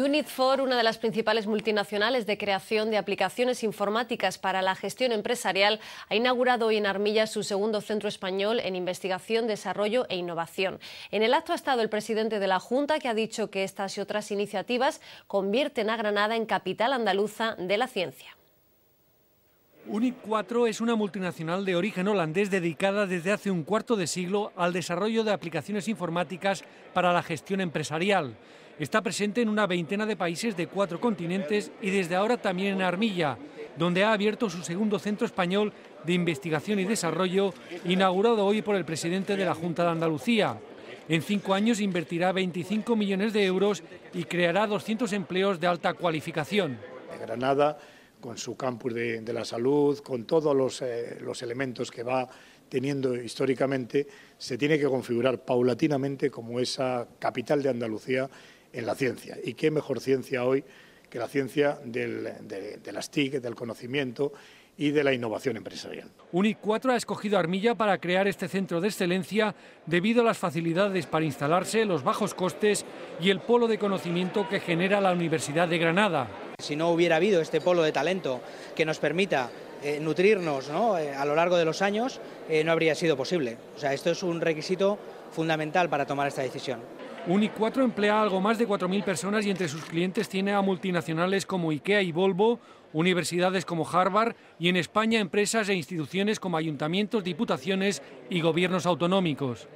Unit4, una de las principales multinacionales de creación de aplicaciones informáticas para la gestión empresarial, ha inaugurado hoy en Armilla su segundo centro español en investigación, desarrollo e innovación. En el acto ha estado el presidente de la Junta, que ha dicho que estas y otras iniciativas convierten a Granada en capital andaluza de la ciencia. unit 4 es una multinacional de origen holandés dedicada desde hace un cuarto de siglo al desarrollo de aplicaciones informáticas para la gestión empresarial. Está presente en una veintena de países de cuatro continentes y desde ahora también en Armilla, donde ha abierto su segundo centro español de investigación y desarrollo, inaugurado hoy por el presidente de la Junta de Andalucía. En cinco años invertirá 25 millones de euros y creará 200 empleos de alta cualificación. Granada, con su campus de, la salud, con todos eh, los elementos que va teniendo históricamente, se tiene que configurar paulatinamente como esa capital de Andalucía en la ciencia. ¿Y qué mejor ciencia hoy que la ciencia de, las TIC, del conocimiento y de la innovación empresarial. UNIC4 ha escogido Armilla para crear este centro de excelencia debido a las facilidades para instalarse, los bajos costes y el polo de conocimiento que genera la Universidad de Granada. Si no hubiera habido este polo de talento que nos permita eh, nutrirnos eh, a lo largo de los años, eh, no habría sido posible. O sea, esto es un requisito fundamental para tomar esta decisión. UNIC4 emplea algo más de 4.000 personas y entre sus clientes tiene a multinacionales como IKEA y Volvo, universidades como Harvard y en España empresas e instituciones como ayuntamientos, diputaciones y gobiernos autonómicos.